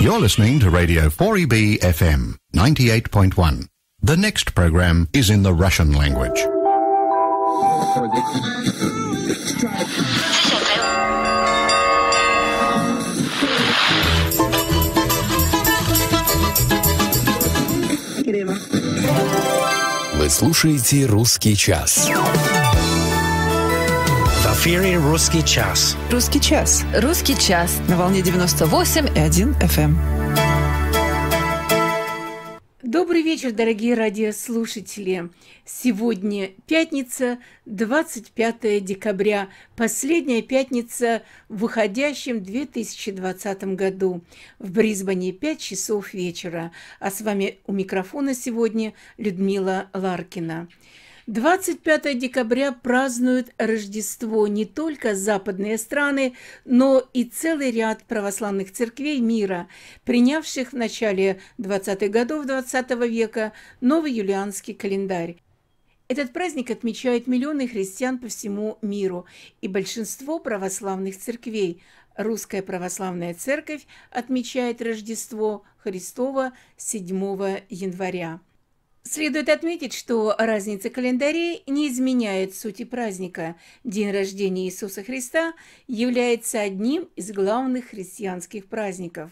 You're listening to Radio 4EB FM 98.1. The next program is in the Russian language. Вы слушаете «Русский час». эфире «Русский час». «Русский час». «Русский час». На волне 98.1 FM. Эм. Добрый вечер, дорогие радиослушатели. Сегодня пятница, 25 декабря, последняя пятница в выходящем 2020 году. В Брисбене 5 часов вечера. А с вами у микрофона сегодня Людмила Ларкина. 25 декабря празднуют Рождество не только западные страны, но и целый ряд православных церквей мира, принявших в начале 20-х годов 20 века новый юлианский календарь. Этот праздник отмечают миллионы христиан по всему миру и большинство православных церквей. Русская православная церковь отмечает Рождество Христова 7 января. Следует отметить, что разница календарей не изменяет сути праздника. День рождения Иисуса Христа является одним из главных христианских праздников.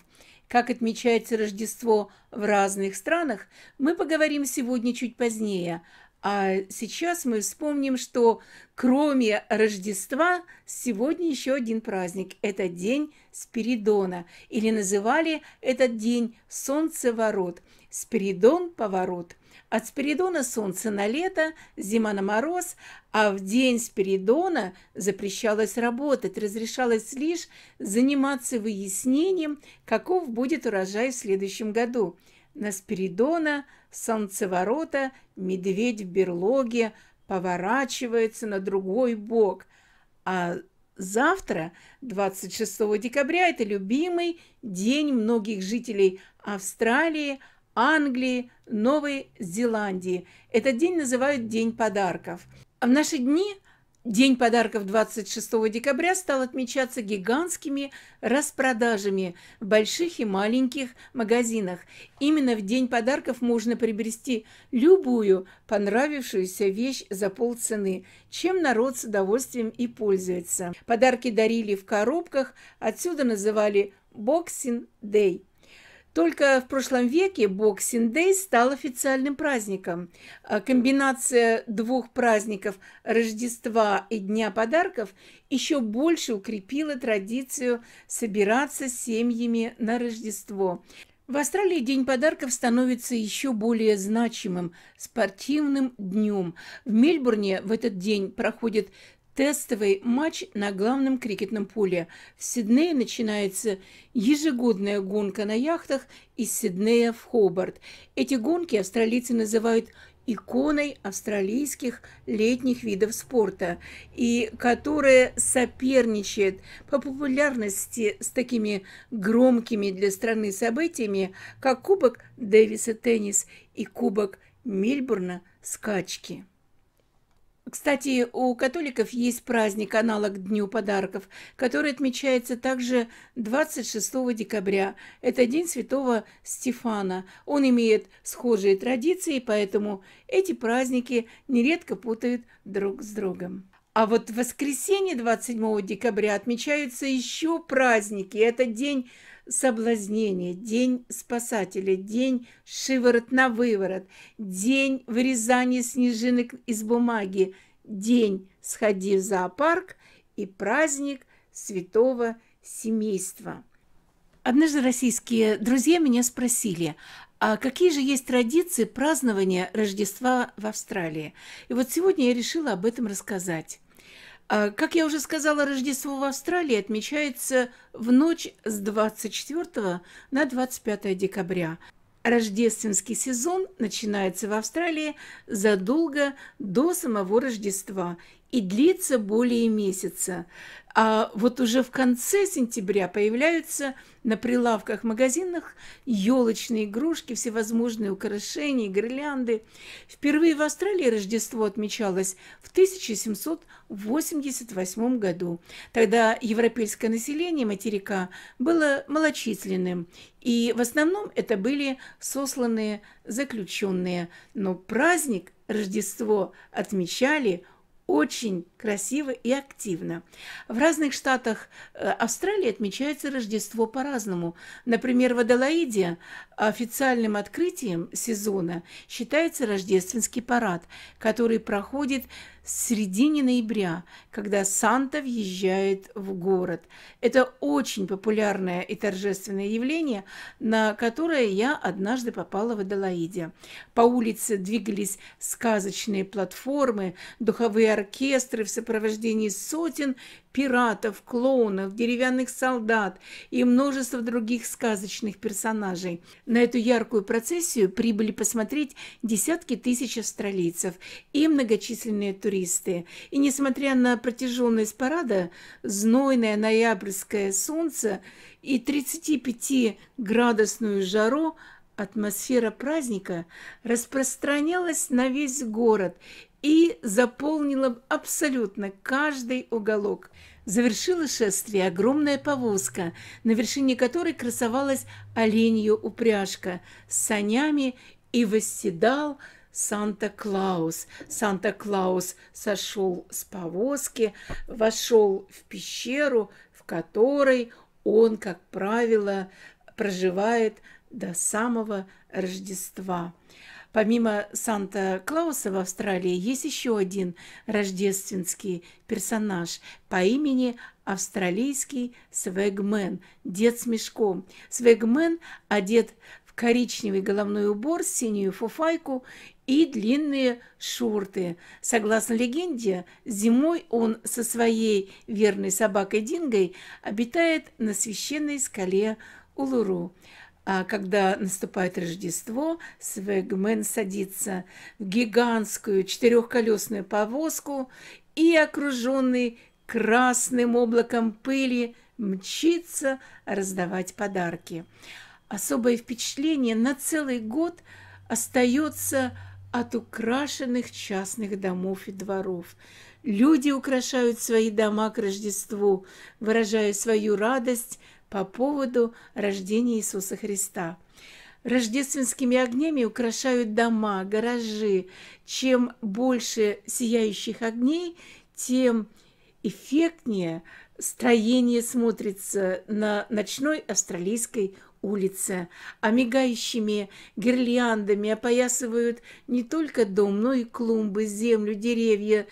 Как отмечается Рождество в разных странах, мы поговорим сегодня чуть позднее. А сейчас мы вспомним, что кроме Рождества сегодня еще один праздник. Это День Спиридона, или называли этот день Солнцеворот. Спиридон – поворот – от Спиридона солнце на лето, зима на мороз, а в день Спиридона запрещалось работать, разрешалось лишь заниматься выяснением, каков будет урожай в следующем году. На Спиридона, солнцеворота, медведь в берлоге поворачивается на другой бок, а Завтра, 26 декабря, это любимый день многих жителей Австралии – Англии, Новой Зеландии. Этот день называют День подарков. А в наши дни День подарков 26 декабря стал отмечаться гигантскими распродажами в больших и маленьких магазинах. Именно в День подарков можно приобрести любую понравившуюся вещь за полцены, чем народ с удовольствием и пользуется. Подарки дарили в коробках, отсюда называли Boxing Day. Только в прошлом веке Boxing Day стал официальным праздником. А, комбинация двух праздников Рождества и Дня подарков еще больше укрепила традицию собираться с семьями на Рождество. В Австралии День подарков становится еще более значимым – спортивным днем. В Мельбурне в этот день проходит Тестовый матч на главном крикетном поле. В Сиднее начинается ежегодная гонка на яхтах из Сиднея в Хобарт. Эти гонки австралийцы называют иконой австралийских летних видов спорта, и которая соперничает по популярности с такими громкими для страны событиями, как Кубок Дэвиса теннис и Кубок Мельбурна скачки. Кстати, у католиков есть праздник, аналог Дню подарков, который отмечается также 26 декабря. Это День Святого Стефана. Он имеет схожие традиции, поэтому эти праздники нередко путают друг с другом. А вот в воскресенье 27 декабря отмечаются еще праздники. Это день соблазнения, день спасателя, день шиворот на выворот, день вырезания снежинок из бумаги, день «Сходи в зоопарк» и праздник святого семейства. Однажды российские друзья меня спросили, а какие же есть традиции празднования Рождества в Австралии? И вот сегодня я решила об этом рассказать. А, как я уже сказала, Рождество в Австралии отмечается в ночь с 24 на 25 декабря. Рождественский сезон начинается в Австралии задолго до самого Рождества и длится более месяца. А вот уже в конце сентября появляются на прилавках магазинах елочные игрушки, всевозможные украшения, гирлянды. Впервые в Австралии Рождество отмечалось в 1788 году. Тогда европейское население материка было малочисленным, и в основном это были сосланные заключенные. Но праздник Рождество отмечали – очень красиво и активно. В разных штатах э, Австралии отмечается Рождество по-разному. Например, в Аделаиде Официальным открытием сезона считается рождественский парад, который проходит в середине ноября, когда Санта въезжает в город. Это очень популярное и торжественное явление, на которое я однажды попала в Адалаиде. По улице двигались сказочные платформы, духовые оркестры в сопровождении сотен пиратов, клоунов, деревянных солдат и множество других сказочных персонажей. На эту яркую процессию прибыли посмотреть десятки тысяч австралийцев и многочисленные туристы. И несмотря на протяженность парада, знойное ноябрьское солнце и 35-градусную жару атмосфера праздника распространялась на весь город, и заполнила абсолютно каждый уголок. Завершила шествие огромная повозка, на вершине которой красовалась оленью упряжка с санями и восседал Санта-Клаус. Санта-Клаус сошел с повозки, вошел в пещеру, в которой он, как правило, проживает до самого Рождества. Помимо Санта-Клауса в Австралии есть еще один рождественский персонаж по имени австралийский свегмен, дед с мешком. Свегмен одет в коричневый головной убор, синюю фуфайку и длинные шорты. Согласно легенде, зимой он со своей верной собакой Дингой обитает на священной скале Улуру. А, когда наступает Рождество, Свегмен садится в гигантскую четырехколесную повозку и, окруженный красным облаком пыли, мчится раздавать подарки. Особое впечатление на целый год остается от украшенных частных домов и дворов. Люди украшают свои дома к Рождеству, выражая свою радость – по поводу рождения Иисуса Христа. Рождественскими огнями украшают дома, гаражи. Чем больше сияющих огней, тем эффектнее строение смотрится на ночной австралийской улице, а мигающими гирляндами опоясывают не только дом, но и клумбы, землю, деревья,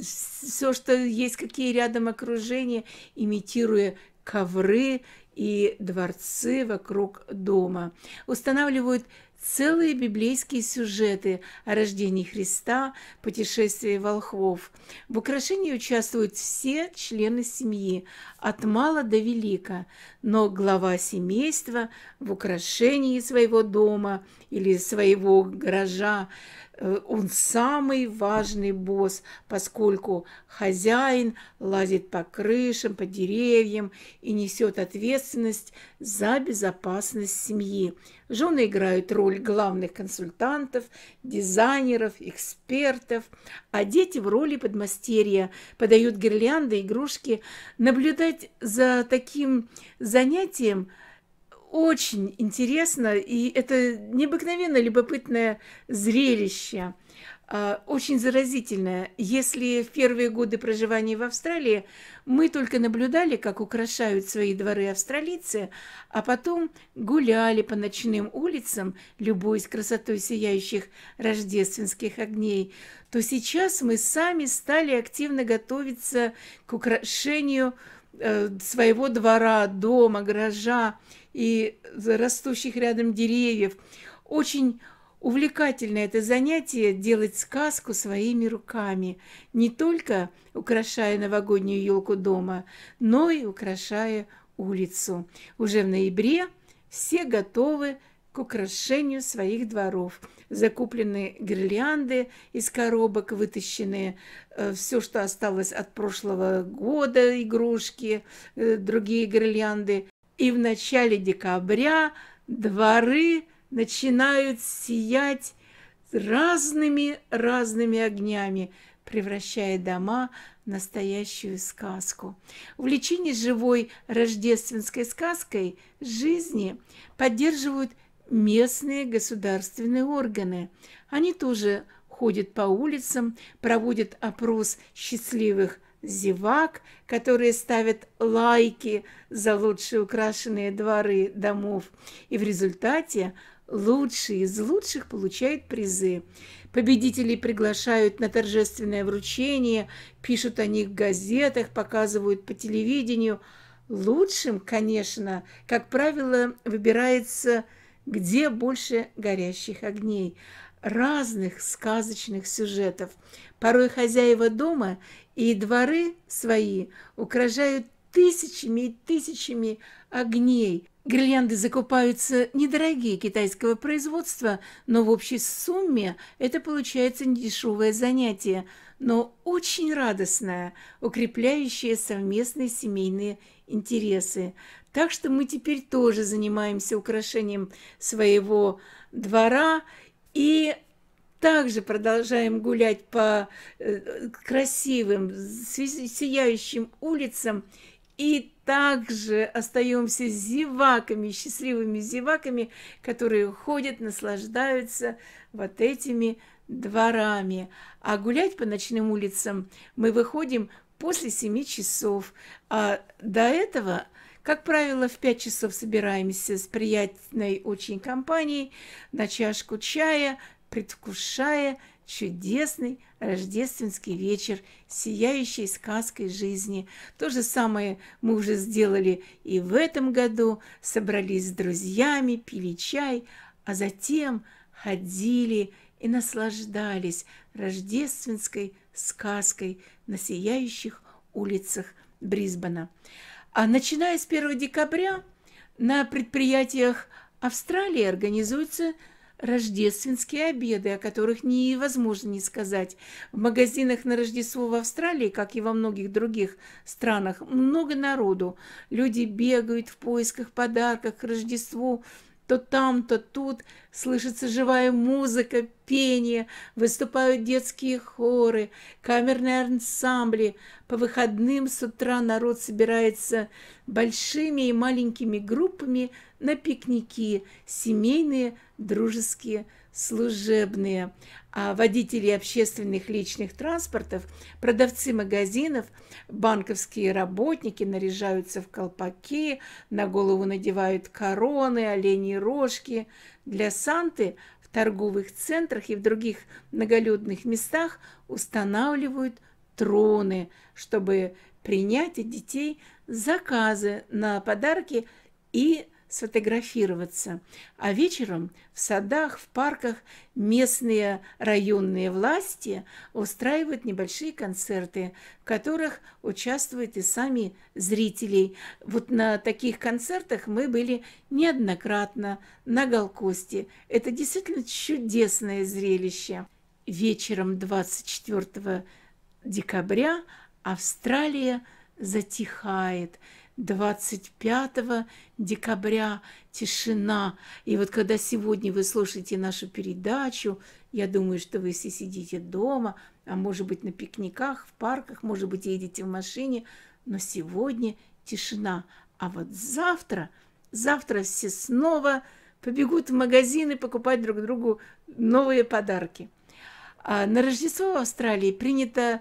все, что есть, какие рядом окружения, имитируя ковры и дворцы вокруг дома. Устанавливают целые библейские сюжеты о рождении Христа, путешествии волхвов. В украшении участвуют все члены семьи, от мала до велика но глава семейства в украшении своего дома или своего гаража э, он самый важный босс, поскольку хозяин лазит по крышам, по деревьям и несет ответственность за безопасность семьи. Жены играют роль главных консультантов, дизайнеров, экспертов, а дети в роли подмастерья подают гирлянды, игрушки. Наблюдать за таким, за занятием очень интересно, и это необыкновенно любопытное зрелище, а, очень заразительное. Если в первые годы проживания в Австралии мы только наблюдали, как украшают свои дворы австралийцы, а потом гуляли по ночным улицам, любуясь красотой сияющих рождественских огней, то сейчас мы сами стали активно готовиться к украшению – Э, своего двора, дома, гаража и растущих рядом деревьев. Очень увлекательно это занятие делать сказку своими руками, не только украшая новогоднюю елку дома, но и украшая улицу. Уже в ноябре все готовы к украшению своих дворов закуплены гирлянды из коробок, вытащены э, все, что осталось от прошлого года, игрушки, э, другие гирлянды. И в начале декабря дворы начинают сиять разными-разными огнями, превращая дома в настоящую сказку. Увлечение живой рождественской сказкой жизни поддерживают местные государственные органы. Они тоже ходят по улицам, проводят опрос счастливых зевак, которые ставят лайки за лучшие украшенные дворы домов. И в результате лучшие из лучших получают призы. Победителей приглашают на торжественное вручение, пишут о них в газетах, показывают по телевидению. Лучшим, конечно, как правило, выбирается где больше горящих огней, разных сказочных сюжетов. Порой хозяева дома и дворы свои украшают тысячами и тысячами огней. Гирлянды закупаются недорогие китайского производства, но в общей сумме это получается недешевое занятие, но очень радостное, укрепляющее совместные семейные интересы. Так что мы теперь тоже занимаемся украшением своего двора и также продолжаем гулять по э, красивым, сияющим улицам и также остаемся зеваками, счастливыми зеваками, которые ходят, наслаждаются вот этими дворами. А гулять по ночным улицам мы выходим после 7 часов. А до этого – как правило, в 5 часов собираемся с приятной очень компанией на чашку чая, предвкушая чудесный рождественский вечер, сияющий сказкой жизни. То же самое мы уже сделали и в этом году. Собрались с друзьями, пили чай, а затем ходили и наслаждались рождественской сказкой на сияющих улицах Брисбена. А начиная с 1 декабря на предприятиях Австралии организуются рождественские обеды, о которых невозможно не сказать. В магазинах на Рождество в Австралии, как и во многих других странах, много народу. Люди бегают в поисках подарков к Рождеству, то там, то тут слышится живая музыка, пение, выступают детские хоры, камерные ансамбли. По выходным с утра народ собирается большими и маленькими группами на пикники, семейные, дружеские, служебные, а, водители общественных личных транспортов, продавцы магазинов, банковские работники наряжаются в колпаки, на голову надевают короны, оленьи рожки. Для Санты в торговых центрах и в других многолюдных местах устанавливают троны, чтобы принять от детей заказы на подарки и сфотографироваться. А вечером в садах, в парках местные районные власти устраивают небольшие концерты, в которых участвуют и сами зрители. Вот на таких концертах мы были неоднократно на Голкосте. Это действительно чудесное зрелище. Вечером 24 декабря Австралия затихает – 25 декабря тишина. И вот когда сегодня вы слушаете нашу передачу, я думаю, что вы все сидите дома, а может быть на пикниках, в парках, может быть едете в машине, но сегодня тишина. А вот завтра, завтра все снова побегут в магазины покупать друг другу новые подарки. А на Рождество в Австралии принято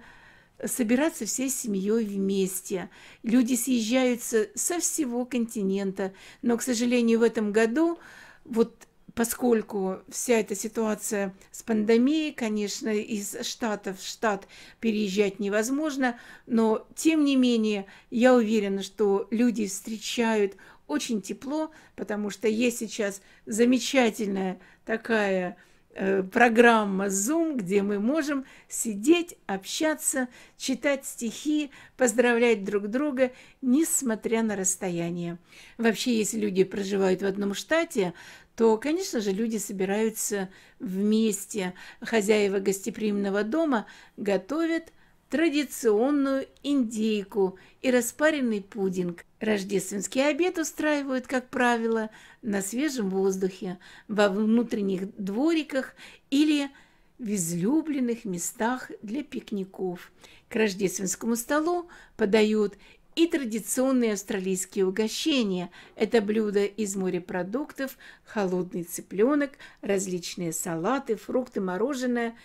собираться всей семьей вместе. Люди съезжаются со всего континента. Но, к сожалению, в этом году, вот поскольку вся эта ситуация с пандемией, конечно, из штата в штат переезжать невозможно, но, тем не менее, я уверена, что люди встречают очень тепло, потому что есть сейчас замечательная такая Э, программа Zoom, где мы можем сидеть, общаться, читать стихи, поздравлять друг друга, несмотря на расстояние. Вообще, если люди проживают в одном штате, то, конечно же, люди собираются вместе. Хозяева гостеприимного дома готовят – традиционную индейку и распаренный пудинг. Рождественский обед устраивают, как правило, на свежем воздухе, во внутренних двориках или в излюбленных местах для пикников. К рождественскому столу подают и традиционные австралийские угощения. Это блюда из морепродуктов, холодный цыпленок, различные салаты, фрукты, мороженое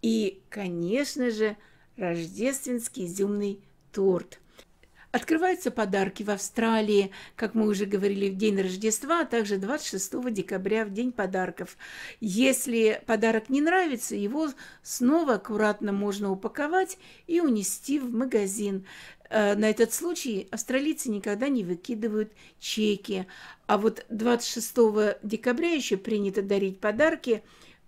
и, конечно же, рождественский изюмный торт. Открываются подарки в Австралии, как мы уже говорили, в день Рождества, а также 26 декабря, в день подарков. Если подарок не нравится, его снова аккуратно можно упаковать и унести в магазин. Э, на этот случай австралийцы никогда не выкидывают чеки. А вот 26 декабря еще принято дарить подарки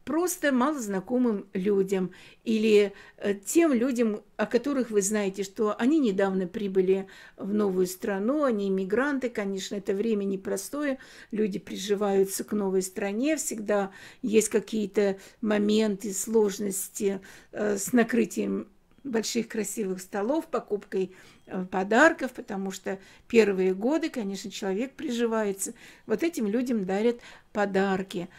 просто малознакомым людям или э, тем людям, о которых вы знаете, что они недавно прибыли в новую страну, они иммигранты, конечно, это время непростое, люди приживаются к новой стране, всегда есть какие-то моменты, сложности э, с накрытием больших красивых столов, покупкой э, подарков, потому что первые годы, конечно, человек приживается. Вот этим людям дарят подарки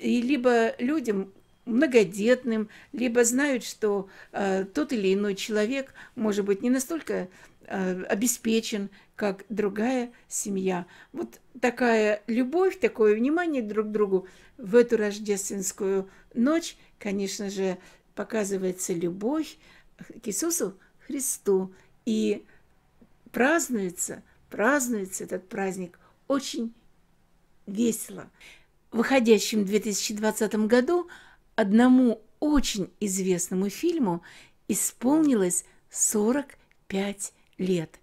и либо людям многодетным, либо знают, что э, тот или иной человек может быть не настолько э, обеспечен, как другая семья. Вот такая любовь, такое внимание друг к другу в эту рождественскую ночь, конечно же, показывается любовь к Иисусу Христу. И празднуется, празднуется этот праздник очень весело выходящем в 2020 году одному очень известному фильму исполнилось 45 лет.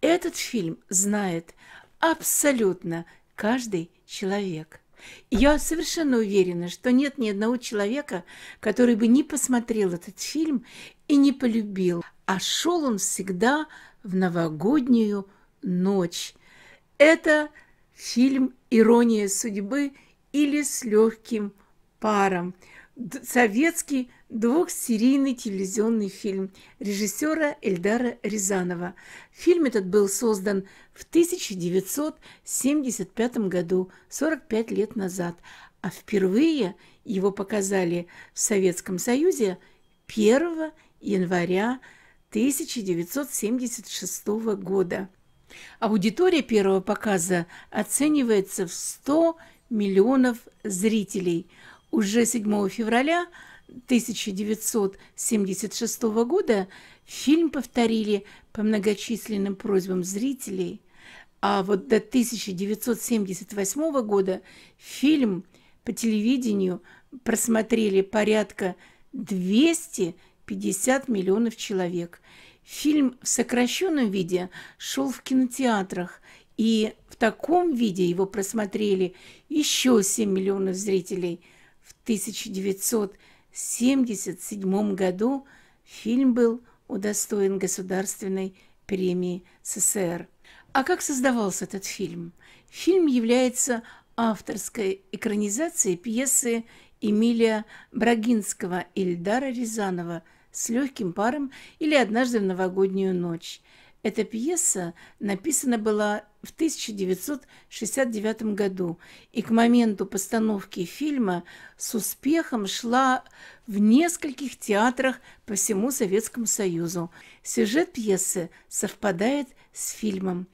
Этот фильм знает абсолютно каждый человек. Я совершенно уверена, что нет ни одного человека, который бы не посмотрел этот фильм и не полюбил. А шел он всегда в новогоднюю ночь. Это фильм «Ирония судьбы» или с легким паром. Советский двухсерийный телевизионный фильм режиссера Эльдара Рязанова. Фильм этот был создан в 1975 году, 45 лет назад, а впервые его показали в Советском Союзе 1 января 1976 года. Аудитория первого показа оценивается в 100 миллионов зрителей. Уже 7 февраля 1976 года фильм повторили по многочисленным просьбам зрителей, а вот до 1978 года фильм по телевидению просмотрели порядка 250 миллионов человек. Фильм в сокращенном виде шел в кинотеатрах, и таком виде его просмотрели еще 7 миллионов зрителей. В 1977 году фильм был удостоен государственной премии СССР. А как создавался этот фильм? Фильм является авторской экранизацией пьесы Эмилия Брагинского Ильдара Рязанова с легким паром или однажды в новогоднюю ночь. Эта пьеса написана была в 1969 году и к моменту постановки фильма с успехом шла в нескольких театрах по всему Советскому Союзу. Сюжет пьесы совпадает с фильмом.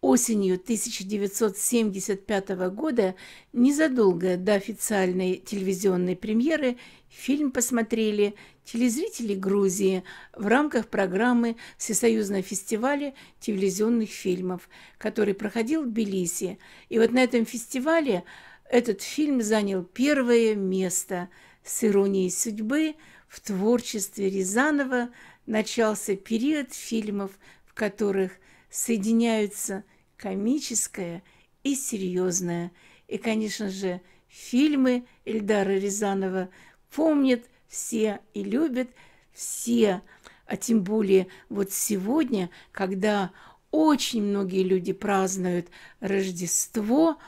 Осенью 1975 года, незадолго до официальной телевизионной премьеры, фильм посмотрели телезрителей Грузии в рамках программы Всесоюзного фестиваля телевизионных фильмов, который проходил в Тбилиси. И вот на этом фестивале этот фильм занял первое место с иронией судьбы в творчестве Рязанова начался период фильмов, в которых соединяются комическое и серьезное. И, конечно же, фильмы Эльдара Рязанова помнят – все и любят, все, а тем более вот сегодня, когда очень многие люди празднуют Рождество,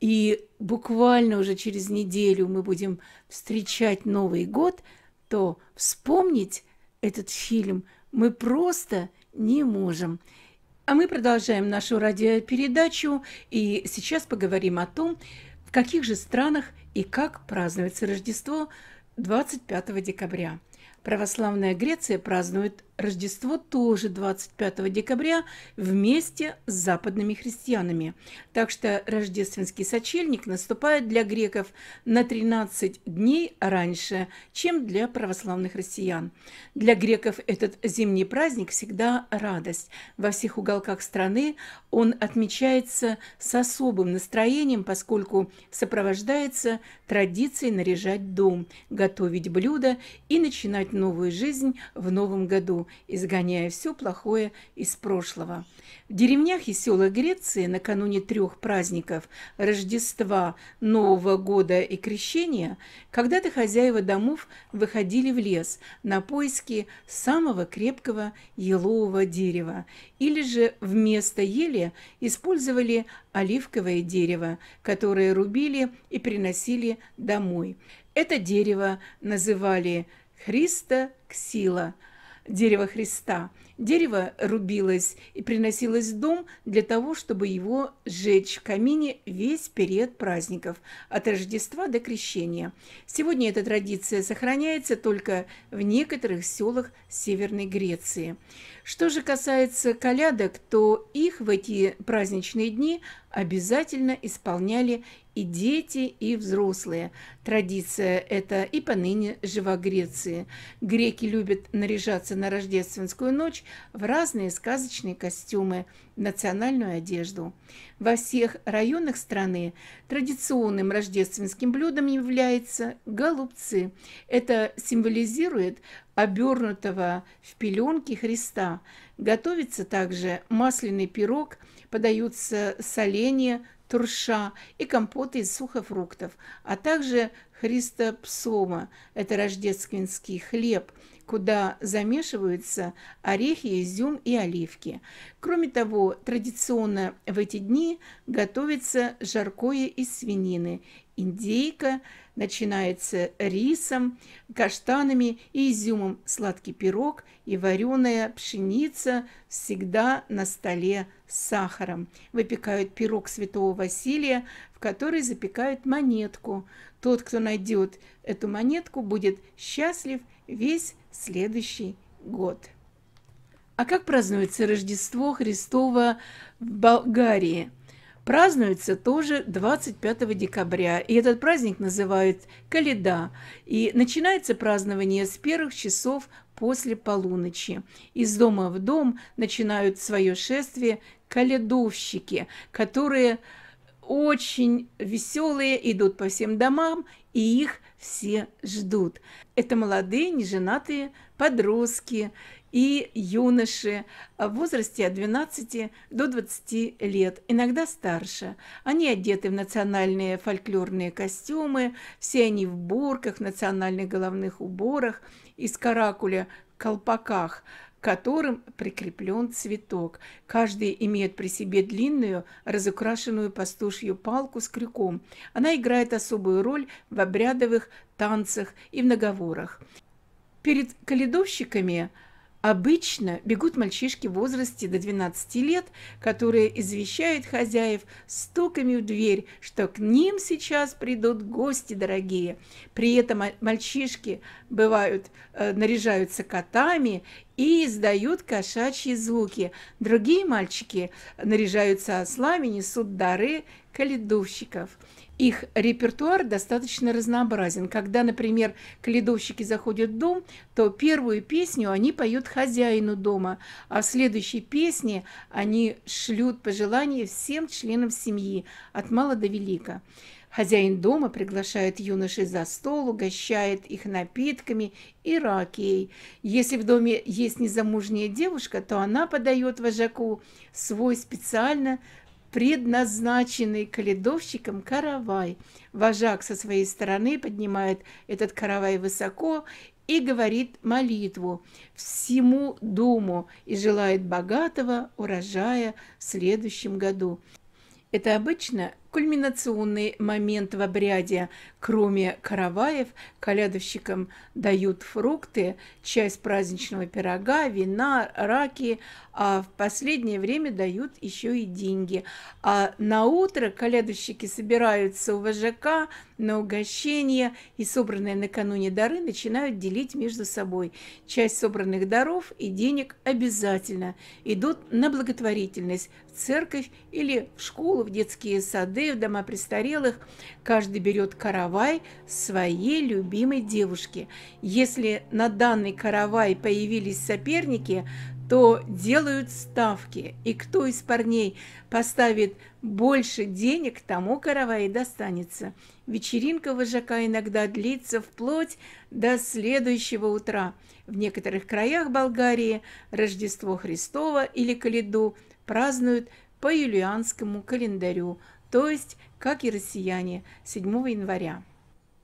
и буквально уже через неделю мы будем встречать Новый год, то вспомнить этот фильм мы просто не можем. А мы продолжаем нашу радиопередачу, и сейчас поговорим о том, в каких же странах и как празднуется Рождество 25 декабря. Православная Греция празднует Рождество тоже 25 декабря вместе с западными христианами. Так что рождественский сочельник наступает для греков на 13 дней раньше, чем для православных россиян. Для греков этот зимний праздник всегда радость. Во всех уголках страны он отмечается с особым настроением, поскольку сопровождается традицией наряжать дом, готовить блюда и начинать новую жизнь в новом году изгоняя все плохое из прошлого. В деревнях и селах Греции накануне трех праздников – Рождества, Нового года и Крещения – когда-то хозяева домов выходили в лес на поиски самого крепкого елового дерева или же вместо ели использовали оливковое дерево, которое рубили и приносили домой. Это дерево называли христа «христоксила», дерево Христа. Дерево рубилось и приносилось в дом для того, чтобы его сжечь в камине весь период праздников, от Рождества до Крещения. Сегодня эта традиция сохраняется только в некоторых селах Северной Греции. Что же касается колядок, то их в эти праздничные дни – обязательно исполняли и дети, и взрослые. Традиция эта и поныне жива Греции. Греки любят наряжаться на рождественскую ночь в разные сказочные костюмы, национальную одежду. Во всех районах страны традиционным рождественским блюдом является голубцы. Это символизирует обернутого в пеленки Христа. Готовится также масляный пирог – подаются соленья, турша и компоты из сухофруктов, а также христопсома – это рождественский хлеб, куда замешиваются орехи, изюм и оливки. Кроме того, традиционно в эти дни готовится жаркое из свинины, индейка, начинается рисом, каштанами и изюмом, сладкий пирог и вареная пшеница всегда на столе с сахаром. Выпекают пирог святого Василия, в который запекают монетку. Тот, кто найдет эту монетку, будет счастлив весь следующий год. А как празднуется Рождество Христово в Болгарии – празднуется тоже 25 декабря. И этот праздник называют Каледа. И начинается празднование с первых часов после полуночи. Из дома в дом начинают свое шествие каледовщики, которые очень веселые, идут по всем домам и их все ждут. Это молодые неженатые подростки и юноши в возрасте от 12 до 20 лет, иногда старше. Они одеты в национальные фольклорные костюмы, все они в бурках, в национальных головных уборах, из каракуля, колпаках, которым прикреплен цветок. Каждый имеет при себе длинную, разукрашенную пастушью палку с крюком. Она играет особую роль в обрядовых танцах и в наговорах. Перед каледовщиками – Обычно бегут мальчишки в возрасте до 12 лет, которые извещают хозяев стуками в дверь, что к ним сейчас придут гости дорогие. При этом мальчишки бывают, э, наряжаются котами и издают кошачьи звуки. Другие мальчики наряжаются ослами, несут дары каледувщиков их репертуар достаточно разнообразен. Когда, например, каледовщики заходят в дом, то первую песню они поют хозяину дома, а в следующей песне они шлют пожелания всем членам семьи, от мала до велика. Хозяин дома приглашает юношей за стол, угощает их напитками и ракией. Если в доме есть незамужняя девушка, то она подает вожаку свой специально предназначенный каледовщиком каравай. Вожак со своей стороны поднимает этот каравай высоко и говорит молитву всему дому и желает богатого урожая в следующем году. Это обычно кульминационный момент в обряде. Кроме караваев, колядовщикам дают фрукты, часть праздничного пирога, вина, раки, а в последнее время дают еще и деньги. А на утро колядовщики собираются у вожака на угощение и собранные накануне дары начинают делить между собой. Часть собранных даров и денег обязательно идут на благотворительность в церковь или в школу, в детские сады, лицеи, в дома престарелых. Каждый берет каравай своей любимой девушки. Если на данный каравай появились соперники, то делают ставки, и кто из парней поставит больше денег, тому каравай достанется. Вечеринка вожака иногда длится вплоть до следующего утра. В некоторых краях Болгарии Рождество Христово или Каледу празднуют по юлианскому календарю, то есть, как и россияне, 7 января.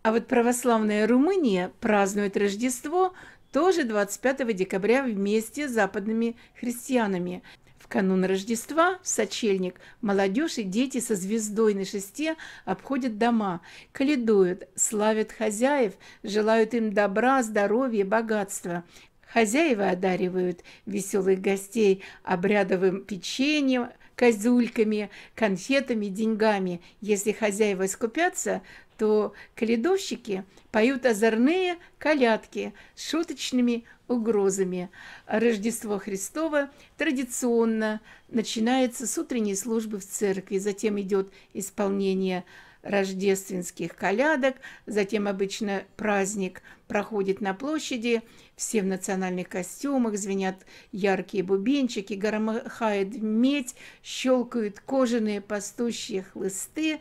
А вот православная Румыния празднует Рождество тоже 25 декабря вместе с западными христианами. В канун Рождества в сочельник молодежь и дети со звездой на шесте обходят дома, каледуют, славят хозяев, желают им добра, здоровья, богатства. Хозяева одаривают веселых гостей обрядовым печеньем, козульками, конфетами, деньгами. Если хозяева искупятся, то каледовщики поют озорные колядки с шуточными угрозами. Рождество Христово традиционно начинается с утренней службы в церкви, затем идет исполнение рождественских колядок, затем обычно праздник проходит на площади, все в национальных костюмах, звенят яркие бубенчики, громыхает медь, щелкают кожаные пастущие хлысты,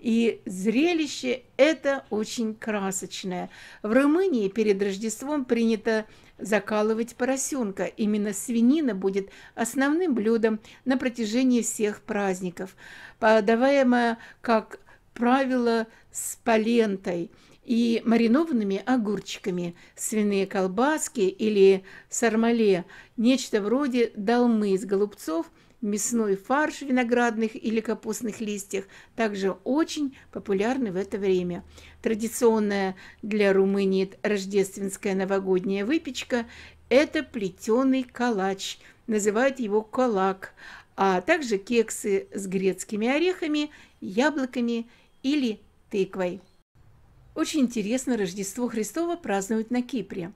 и зрелище это очень красочное. В Румынии перед Рождеством принято закалывать поросенка. Именно свинина будет основным блюдом на протяжении всех праздников. Подаваемая как правило, с палентой и маринованными огурчиками, свиные колбаски или сармале, нечто вроде долмы из голубцов, мясной фарш в виноградных или капустных листьях, также очень популярны в это время. Традиционная для Румынии рождественская новогодняя выпечка – это плетеный калач, называют его калак, а также кексы с грецкими орехами, яблоками или тыквой. Очень интересно Рождество Христово празднуют на Кипре.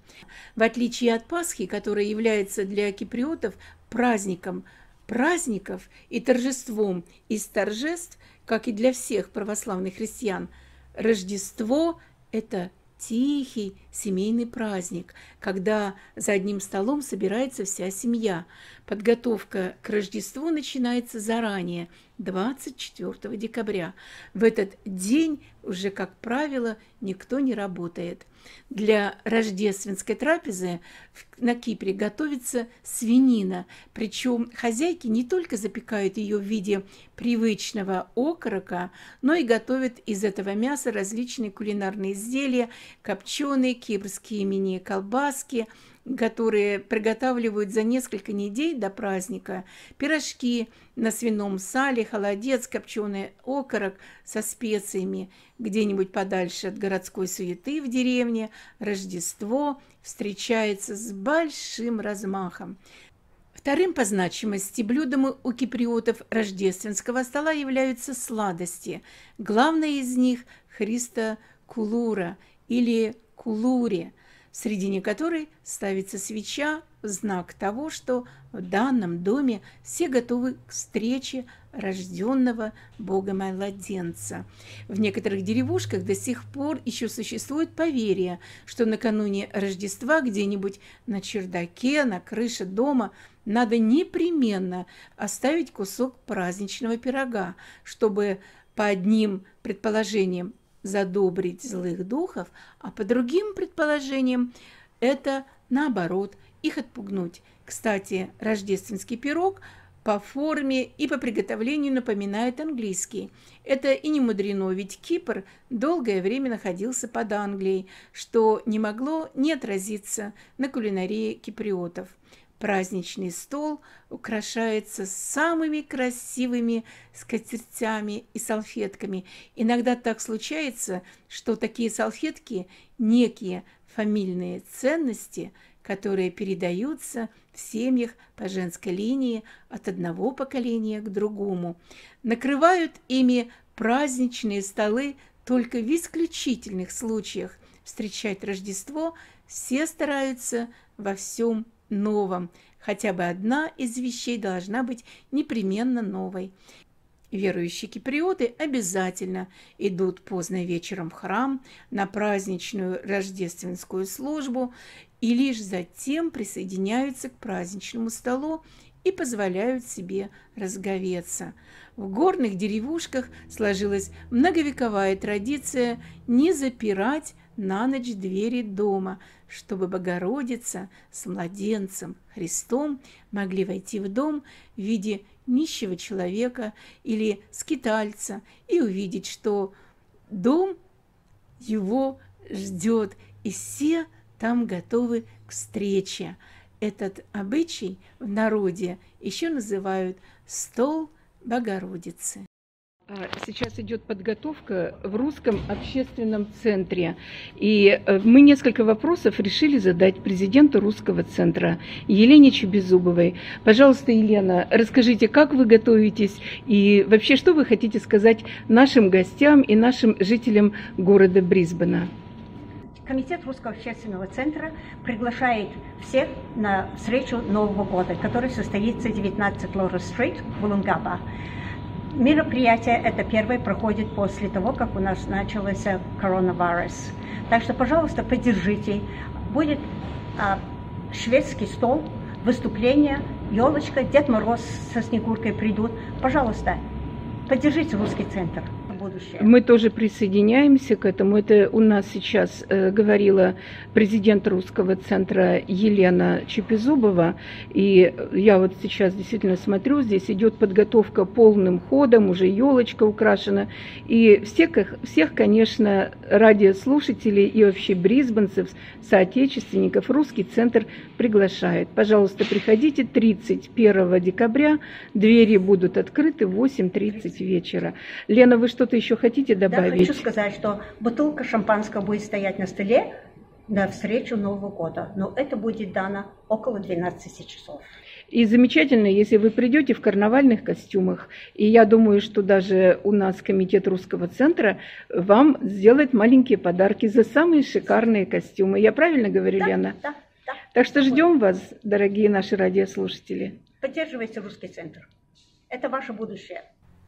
В отличие от Пасхи, которая является для киприотов праздником праздников и торжеством из торжеств, как и для всех православных христиан, Рождество – это тихий семейный праздник, когда за одним столом собирается вся семья. Подготовка к Рождеству начинается заранее, 24 декабря. В этот день уже, как правило, никто не работает. Для рождественской трапезы на Кипре готовится свинина, причем хозяйки не только запекают ее в виде привычного окорока, но и готовят из этого мяса различные кулинарные изделия, копченые, кипрские имени – которые приготавливают за несколько недель до праздника, пирожки на свином сале, холодец, копченый окорок со специями, где-нибудь подальше от городской суеты в деревне, Рождество встречается с большим размахом. Вторым по значимости блюдом у киприотов рождественского стола являются сладости. Главное из них – христа кулура или кулури – в середине которой ставится свеча в знак того, что в данном доме все готовы к встрече рожденного Богом младенца. В некоторых деревушках до сих пор еще существует поверие что накануне Рождества где-нибудь на чердаке, на крыше дома надо непременно оставить кусок праздничного пирога, чтобы по одним предположениям задобрить злых духов, а по другим предположениям это наоборот их отпугнуть. Кстати, рождественский пирог по форме и по приготовлению напоминает английский. Это и не мудрено, ведь Кипр долгое время находился под Англией, что не могло не отразиться на кулинарии киприотов. Праздничный стол украшается самыми красивыми скатертями и салфетками. Иногда так случается, что такие салфетки – некие фамильные ценности, которые передаются в семьях по женской линии от одного поколения к другому. Накрывают ими праздничные столы только в исключительных случаях встречать Рождество все стараются во всем новом. Хотя бы одна из вещей должна быть непременно новой. Верующие киприоты обязательно идут поздно вечером в храм, на праздничную рождественскую службу и лишь затем присоединяются к праздничному столу и позволяют себе разговеться. В горных деревушках сложилась многовековая традиция не запирать на ночь двери дома, чтобы Богородица с младенцем Христом могли войти в дом в виде нищего человека или скитальца и увидеть, что дом его ждет, и все там готовы к встрече. Этот обычай в народе еще называют «стол Богородицы». А, сейчас идет подготовка в русском общественном центре. И э, мы несколько вопросов решили задать президенту русского центра Елене Чебезубовой. Пожалуйста, Елена, расскажите, как вы готовитесь и вообще, что вы хотите сказать нашим гостям и нашим жителям города Брисбена? Комитет Русского общественного центра приглашает всех на встречу Нового года, который состоится 19 Лора-стрит, Булунгаба мероприятие это первое проходит после того, как у нас начался коронавирус. Так что, пожалуйста, поддержите. Будет а, шведский стол, выступление, елочка, Дед Мороз со Снегуркой придут. Пожалуйста, поддержите русский центр будущее. Мы тоже присоединяемся к этому. Это у нас сейчас э, говорила президент Русского центра Елена Чепизубова. И я вот сейчас действительно смотрю, здесь идет подготовка полным ходом, уже елочка украшена. И всех, всех конечно, радиослушателей и вообще брисбенцев, соотечественников Русский центр приглашает. Пожалуйста, приходите 31 декабря. Двери будут открыты в 8.30 вечера. Лена, вы что-то еще хотите добавить? Да, хочу сказать, что бутылка шампанского будет стоять на столе на встречу Нового года, но это будет дано около 12 часов. И замечательно, если вы придете в карнавальных костюмах. И я думаю, что даже у нас комитет русского центра вам сделает маленькие подарки за самые шикарные костюмы. Я правильно говорю, да, Лена? Да, да. Так что ждем вас, дорогие наши радиослушатели. Поддерживайте русский центр. Это ваше будущее.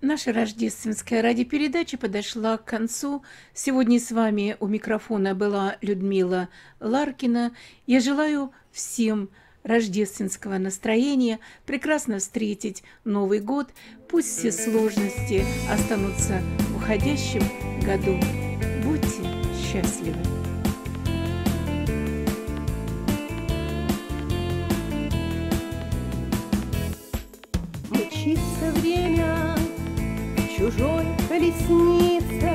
Наша рождественская радиопередача подошла к концу. Сегодня с вами у микрофона была Людмила Ларкина. Я желаю всем рождественского настроения, прекрасно встретить Новый год. Пусть все сложности останутся в уходящем году. Будьте счастливы! чужой колеснице,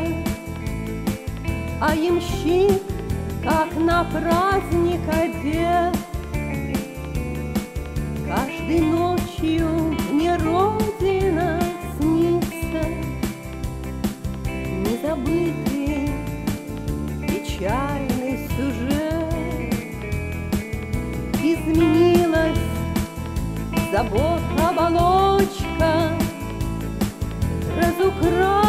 А ямщик, как на праздник обед, Каждой ночью мне Родина снится, Незабытый печальный сюжет. Изменилась забота оболочка, ทุกครั้ง